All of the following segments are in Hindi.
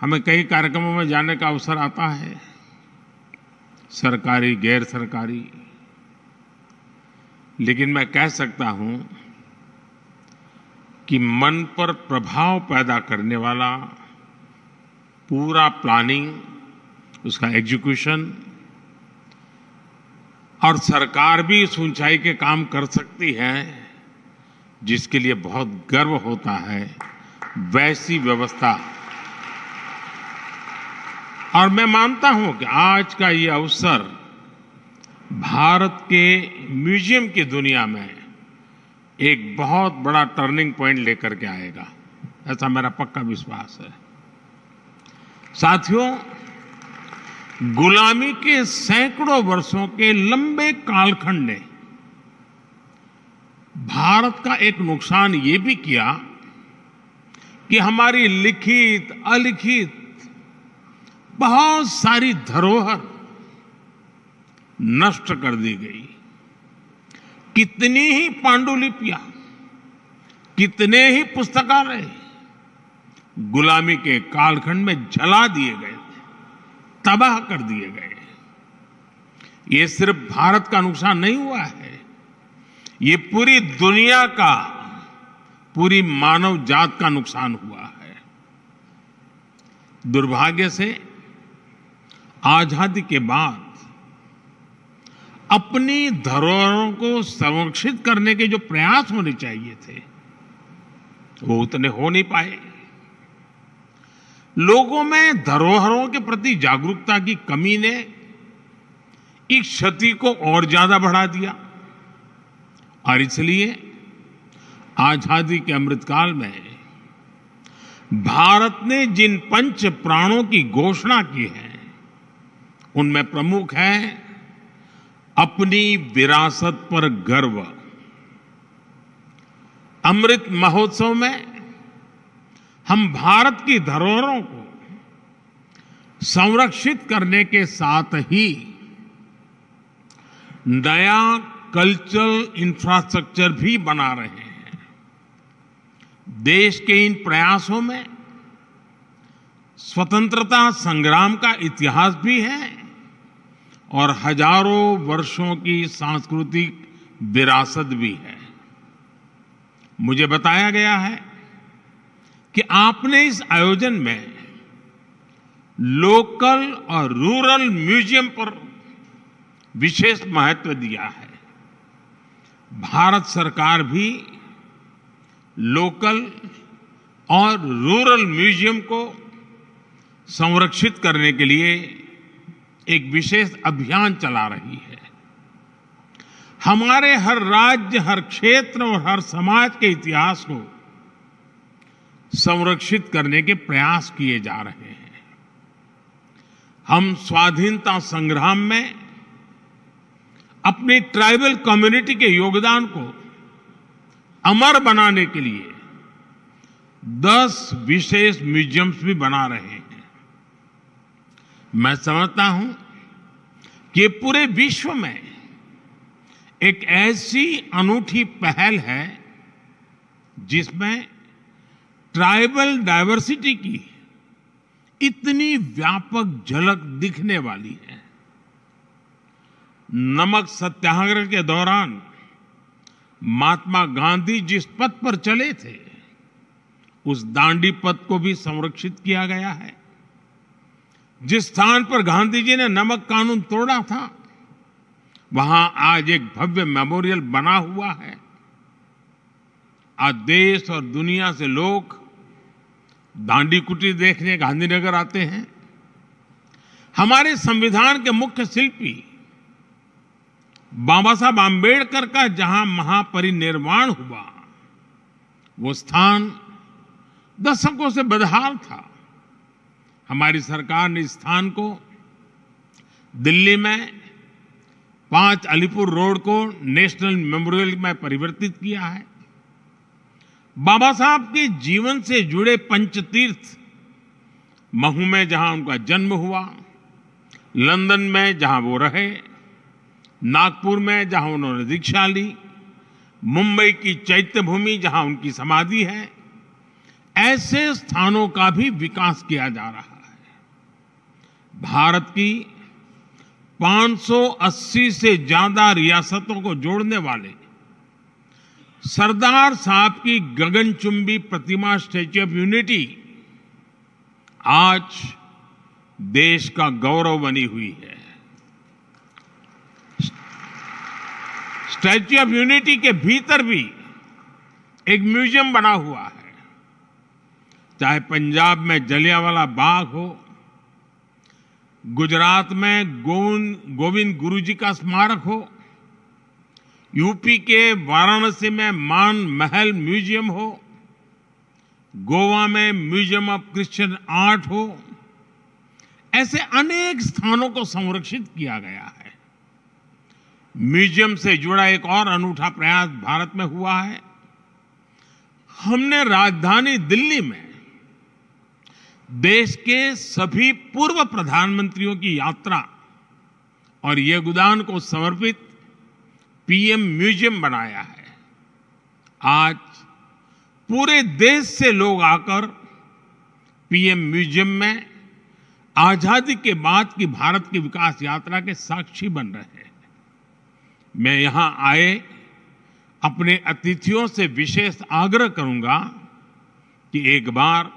हमें कई कार्यक्रमों में जाने का अवसर आता है सरकारी गैर सरकारी लेकिन मैं कह सकता हूं कि मन पर प्रभाव पैदा करने वाला पूरा प्लानिंग उसका एग्जीक्यूशन और सरकार भी इस ऊंचाई के काम कर सकती है जिसके लिए बहुत गर्व होता है वैसी व्यवस्था और मैं मानता हूं कि आज का ये अवसर भारत के म्यूजियम की दुनिया में एक बहुत बड़ा टर्निंग पॉइंट लेकर के आएगा ऐसा मेरा पक्का विश्वास है साथियों गुलामी के सैकड़ों वर्षों के लंबे कालखंड ने भारत का एक नुकसान ये भी किया कि हमारी लिखित अलिखित बहुत सारी धरोहर नष्ट कर दी गई कितनी ही पांडुलिपियां कितने ही पुस्तकालय गुलामी के कालखंड में जला दिए गए तबाह कर दिए गए ये सिर्फ भारत का नुकसान नहीं हुआ है ये पूरी दुनिया का पूरी मानव जात का नुकसान हुआ है दुर्भाग्य से आजादी के बाद अपनी धरोहरों को संरक्षित करने के जो प्रयास होने चाहिए थे वो उतने हो नहीं पाए लोगों में धरोहरों के प्रति जागरूकता की कमी ने इस क्षति को और ज्यादा बढ़ा दिया और इसलिए आजादी के अमृतकाल में भारत ने जिन पंच प्राणों की घोषणा की है उनमें प्रमुख है अपनी विरासत पर गर्व अमृत महोत्सव में हम भारत की धरोहरों को संरक्षित करने के साथ ही नया कल्चरल इंफ्रास्ट्रक्चर भी बना रहे हैं देश के इन प्रयासों में स्वतंत्रता संग्राम का इतिहास भी है और हजारों वर्षों की सांस्कृतिक विरासत भी है मुझे बताया गया है कि आपने इस आयोजन में लोकल और रूरल म्यूजियम पर विशेष महत्व दिया है भारत सरकार भी लोकल और रूरल म्यूजियम को संरक्षित करने के लिए एक विशेष अभियान चला रही है हमारे हर राज्य हर क्षेत्र और हर समाज के इतिहास को संरक्षित करने के प्रयास किए जा रहे हैं हम स्वाधीनता संग्राम में अपनी ट्राइबल कम्युनिटी के योगदान को अमर बनाने के लिए दस विशेष म्यूजियम्स भी बना रहे हैं मैं समझता हूं कि पूरे विश्व में एक ऐसी अनूठी पहल है जिसमें ट्राइबल डायवर्सिटी की इतनी व्यापक झलक दिखने वाली है नमक सत्याग्रह के दौरान महात्मा गांधी जिस पथ पर चले थे उस दांडी पथ को भी संरक्षित किया गया है जिस स्थान पर गांधी जी ने नमक कानून तोड़ा था वहां आज एक भव्य मेमोरियल बना हुआ है आज देश और दुनिया से लोग दांडी कुटी देखने गांधीनगर आते हैं हमारे संविधान के मुख्य शिल्पी बाबा साहब आम्बेडकर का जहां महापरिनिर्वाण हुआ वो स्थान दशकों से बदहाल था हमारी सरकार ने इस स्थान को दिल्ली में पांच अलीपुर रोड को नेशनल मेमोरियल में परिवर्तित किया है बाबा साहब के जीवन से जुड़े पंचतीर्थ महू में जहां उनका जन्म हुआ लंदन में जहां वो रहे नागपुर में जहां उन्होंने दीक्षा ली मुंबई की चैत्य भूमि जहां उनकी समाधि है ऐसे स्थानों का भी विकास किया जा रहा है भारत की 580 से ज्यादा रियासतों को जोड़ने वाले सरदार साहब की गगनचुंबी प्रतिमा स्टैच्यू ऑफ यूनिटी आज देश का गौरव बनी हुई है स्टैच्यू ऑफ यूनिटी के भीतर भी एक म्यूजियम बना हुआ है चाहे पंजाब में जलियावाला बाग हो गुजरात में गोविंद गोविंद गुरु जी का स्मारक हो यूपी के वाराणसी में मान महल म्यूजियम हो गोवा में म्यूजियम ऑफ क्रिश्चियन आर्ट हो ऐसे अनेक स्थानों को संरक्षित किया गया है म्यूजियम से जुड़ा एक और अनूठा प्रयास भारत में हुआ है हमने राजधानी दिल्ली में देश के सभी पूर्व प्रधानमंत्रियों की यात्रा और ये को समर्पित पीएम म्यूजियम बनाया है आज पूरे देश से लोग आकर पीएम म्यूजियम में आजादी के बाद की भारत की विकास यात्रा के साक्षी बन रहे हैं मैं यहां आए अपने अतिथियों से विशेष आग्रह करूंगा कि एक बार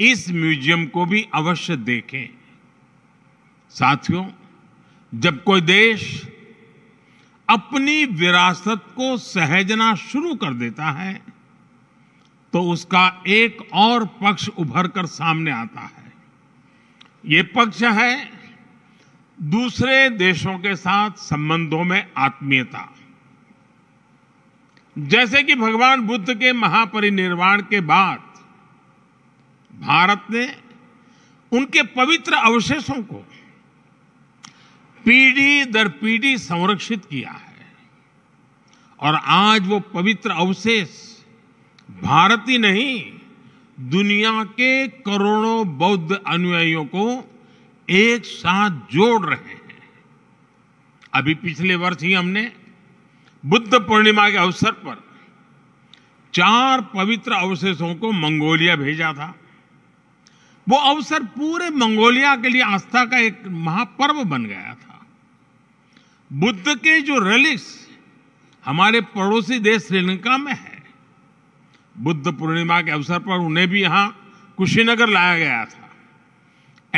इस म्यूजियम को भी अवश्य देखें साथियों जब कोई देश अपनी विरासत को सहजना शुरू कर देता है तो उसका एक और पक्ष उभर कर सामने आता है ये पक्ष है दूसरे देशों के साथ संबंधों में आत्मीयता जैसे कि भगवान बुद्ध के महापरिनिर्वाण के बाद भारत ने उनके पवित्र अवशेषों को पीढ़ी दर पीढ़ी संरक्षित किया है और आज वो पवित्र अवशेष भारत ही नहीं दुनिया के करोड़ों बौद्ध अनुयायियों को एक साथ जोड़ रहे हैं अभी पिछले वर्ष ही हमने बुद्ध पूर्णिमा के अवसर पर चार पवित्र अवशेषों को मंगोलिया भेजा था वो अवसर पूरे मंगोलिया के लिए आस्था का एक महापर्व बन गया था बुद्ध के जो रिलिक्स हमारे पड़ोसी देश श्रीलंका में है बुद्ध पूर्णिमा के अवसर पर उन्हें भी यहां कुशीनगर लाया गया था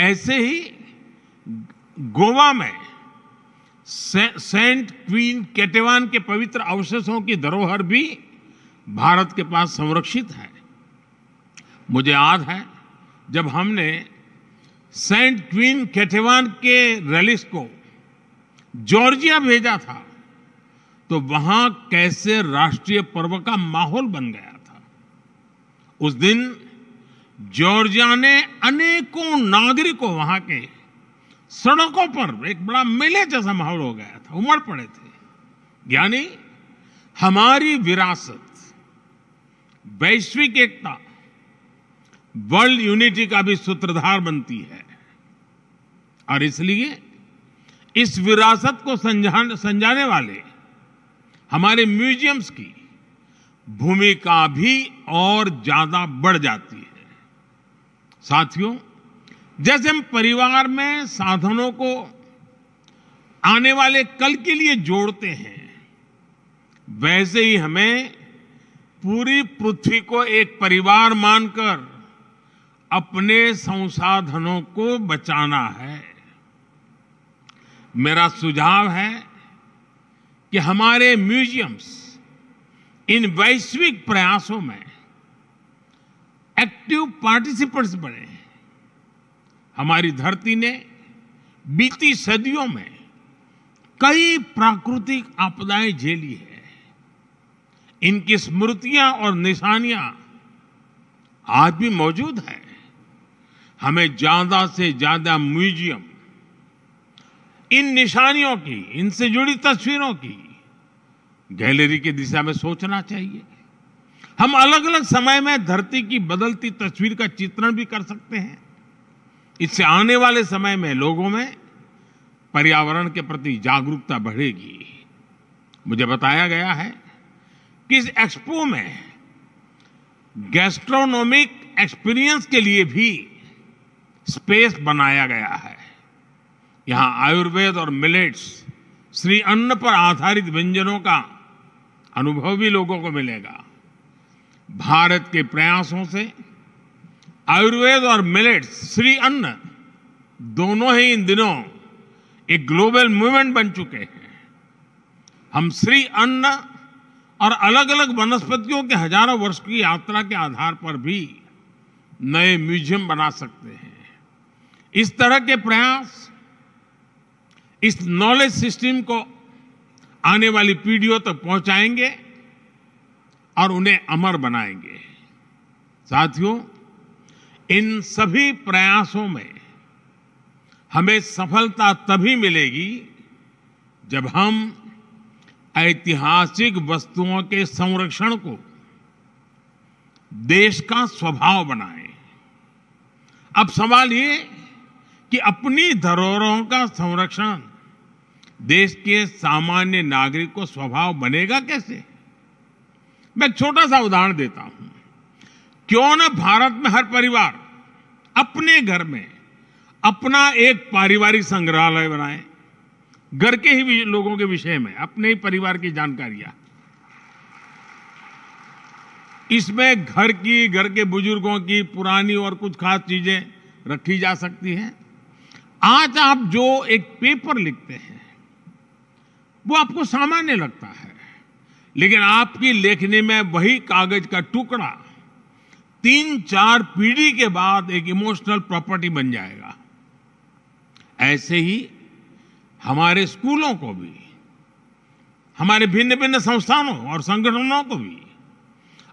ऐसे ही गोवा में से, सेंट क्वीन केटेवान के पवित्र अवशेषों की धरोहर भी भारत के पास संरक्षित है मुझे याद है जब हमने सेंट क्वीन कैथेवान के रैलिस को जॉर्जिया भेजा था तो वहां कैसे राष्ट्रीय पर्व का माहौल बन गया था उस दिन जॉर्जिया ने अनेकों नागरिकों वहां के सड़कों पर एक बड़ा मेले जैसा माहौल हो गया था उमड़ पड़े थे यानी हमारी विरासत वैश्विक एकता वर्ल्ड यूनिटी का भी सूत्रधार बनती है और इसलिए इस विरासत को संजान, संजाने वाले हमारे म्यूजियम्स की भूमिका भी और ज्यादा बढ़ जाती है साथियों जैसे हम परिवार में साधनों को आने वाले कल के लिए जोड़ते हैं वैसे ही हमें पूरी पृथ्वी को एक परिवार मानकर अपने संसाधनों को बचाना है मेरा सुझाव है कि हमारे म्यूजियम्स इन वैश्विक प्रयासों में एक्टिव पार्टिसिपेंट्स बने हमारी धरती ने बीती सदियों में कई प्राकृतिक आपदाएं झेली है इनकी स्मृतियां और निशानियां आज भी मौजूद है हमें ज्यादा से ज्यादा म्यूजियम इन निशानियों की इनसे जुड़ी तस्वीरों की गैलरी की दिशा में सोचना चाहिए हम अलग अलग समय में धरती की बदलती तस्वीर का चित्रण भी कर सकते हैं इससे आने वाले समय में लोगों में पर्यावरण के प्रति जागरूकता बढ़ेगी मुझे बताया गया है कि इस एक्सपो में गैस्ट्रोनॉमिक एक्सपीरियंस के लिए भी स्पेस बनाया गया है यहाँ आयुर्वेद और मिलेट्स श्री अन्न पर आधारित व्यंजनों का अनुभव भी लोगों को मिलेगा भारत के प्रयासों से आयुर्वेद और मिलेट्स श्री अन्न दोनों ही इन दिनों एक ग्लोबल मूवमेंट बन चुके हैं हम श्री अन्न और अलग अलग वनस्पतियों के हजारों वर्ष की यात्रा के आधार पर भी नए म्यूजियम बना सकते हैं इस तरह के प्रयास इस नॉलेज सिस्टम को आने वाली पीढ़ियों तक पहुंचाएंगे और उन्हें अमर बनाएंगे साथियों इन सभी प्रयासों में हमें सफलता तभी मिलेगी जब हम ऐतिहासिक वस्तुओं के संरक्षण को देश का स्वभाव बनाएं। अब सवाल ये कि अपनी धरोहरों का संरक्षण देश के सामान्य नागरिक को स्वभाव बनेगा कैसे मैं छोटा सा उदाहरण देता हूं क्यों न भारत में हर परिवार अपने घर में अपना एक पारिवारिक संग्रहालय बनाए घर के ही लोगों के विषय में अपने ही परिवार की जानकारियां इसमें घर की घर के बुजुर्गों की पुरानी और कुछ खास चीजें रखी जा सकती हैं आज आप जो एक पेपर लिखते हैं वो आपको सामान्य लगता है लेकिन आपकी लेखनी में वही कागज का टुकड़ा तीन चार पीढ़ी के बाद एक इमोशनल प्रॉपर्टी बन जाएगा ऐसे ही हमारे स्कूलों को भी हमारे भिन्न भिन्न संस्थानों और संगठनों को भी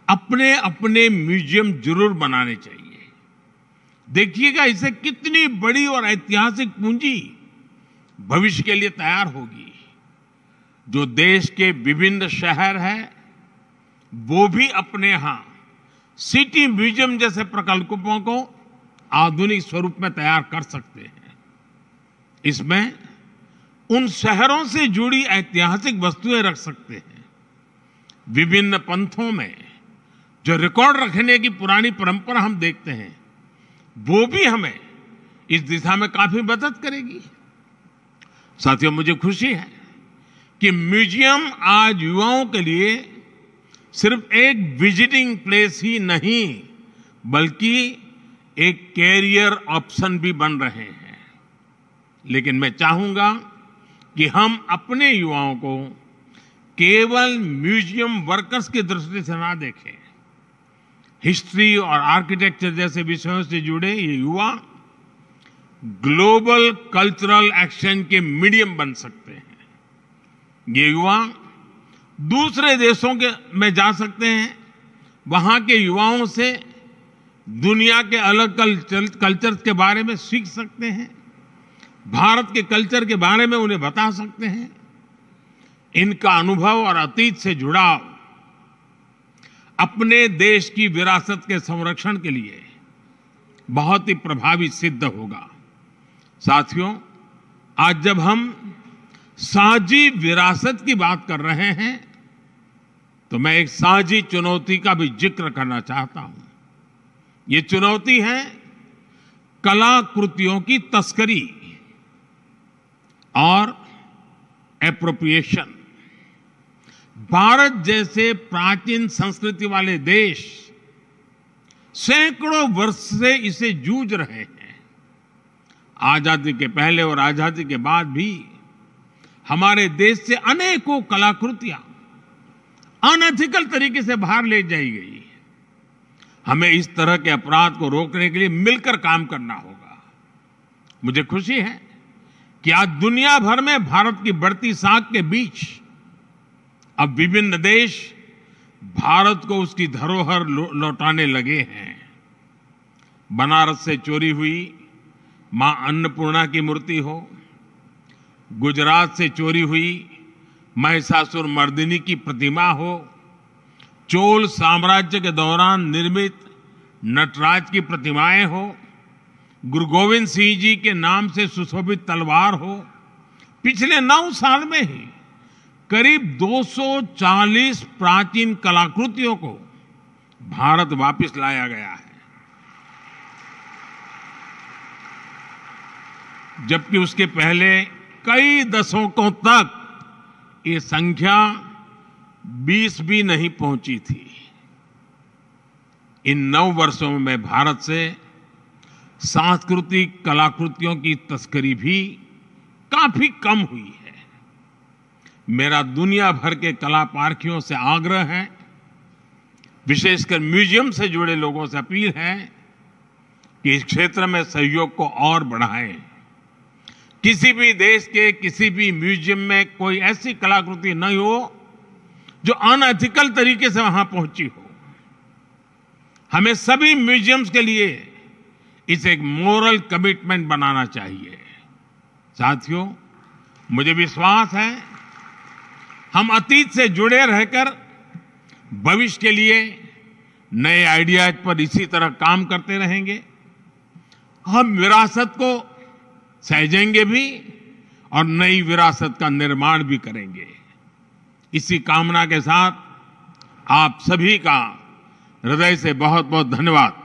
अपने अपने म्यूजियम जरूर बनाने चाहिए देखिएगा इसे कितनी बड़ी और ऐतिहासिक पूंजी भविष्य के लिए तैयार होगी जो देश के विभिन्न शहर हैं वो भी अपने यहां सिटी म्यूजियम जैसे प्रकल्पों को आधुनिक स्वरूप में तैयार कर सकते हैं इसमें उन शहरों से जुड़ी ऐतिहासिक वस्तुएं रख सकते हैं विभिन्न पंथों में जो रिकॉर्ड रखने की पुरानी परंपरा हम देखते हैं वो भी हमें इस दिशा में काफी मदद करेगी साथियों मुझे खुशी है कि म्यूजियम आज युवाओं के लिए सिर्फ एक विजिटिंग प्लेस ही नहीं बल्कि एक कैरियर ऑप्शन भी बन रहे हैं लेकिन मैं चाहूंगा कि हम अपने युवाओं को केवल म्यूजियम वर्कर्स की दृष्टि से ना देखें हिस्ट्री और आर्किटेक्चर जैसे विषयों से जुड़े ये युवा ग्लोबल कल्चरल एक्शन के मीडियम बन सकते हैं ये युवा दूसरे देशों के में जा सकते हैं वहाँ के युवाओं से दुनिया के अलग कल्चर कल्चर के बारे में सीख सकते हैं भारत के कल्चर के बारे में उन्हें बता सकते हैं इनका अनुभव और अतीत से जुड़ाव अपने देश की विरासत के संरक्षण के लिए बहुत ही प्रभावी सिद्ध होगा साथियों आज जब हम साझी विरासत की बात कर रहे हैं तो मैं एक साझी चुनौती का भी जिक्र करना चाहता हूं ये चुनौती है कलाकृतियों की तस्करी और एप्रोप्रिएशन भारत जैसे प्राचीन संस्कृति वाले देश सैकड़ों वर्ष से इसे जूझ रहे हैं आजादी के पहले और आजादी के बाद भी हमारे देश से अनेकों कलाकृतियां अनथिकल तरीके से बाहर ले जाई गई हमें इस तरह के अपराध को रोकने के लिए मिलकर काम करना होगा मुझे खुशी है कि आज दुनिया भर में भारत की बढ़ती साख के बीच अब विभिन्न देश भारत को उसकी धरोहर लौटाने लगे हैं बनारस से चोरी हुई मां अन्नपूर्णा की मूर्ति हो गुजरात से चोरी हुई महिषासुर मर्दिनी की प्रतिमा हो चोल साम्राज्य के दौरान निर्मित नटराज की प्रतिमाएं हो गुरु गोविंद सिंह जी के नाम से सुशोभित तलवार हो पिछले नौ साल में ही करीब 240 प्राचीन कलाकृतियों को भारत वापस लाया गया है जबकि उसके पहले कई दशकों तक ये संख्या 20 भी नहीं पहुंची थी इन नौ वर्षों में भारत से सांस्कृतिक कलाकृतियों की तस्करी भी काफी कम हुई है मेरा दुनिया भर के कला पारखियों से आग्रह है विशेषकर म्यूजियम से जुड़े लोगों से अपील है कि इस क्षेत्र में सहयोग को और बढ़ाएं किसी भी देश के किसी भी म्यूजियम में कोई ऐसी कलाकृति नहीं हो जो अनएथिकल तरीके से वहां पहुंची हो हमें सभी म्यूजियम्स के लिए इसे एक मोरल कमिटमेंट बनाना चाहिए साथियों मुझे विश्वास है हम अतीत से जुड़े रहकर भविष्य के लिए नए आइडियाज पर इसी तरह काम करते रहेंगे हम विरासत को सहजेंगे भी और नई विरासत का निर्माण भी करेंगे इसी कामना के साथ आप सभी का हृदय से बहुत बहुत धन्यवाद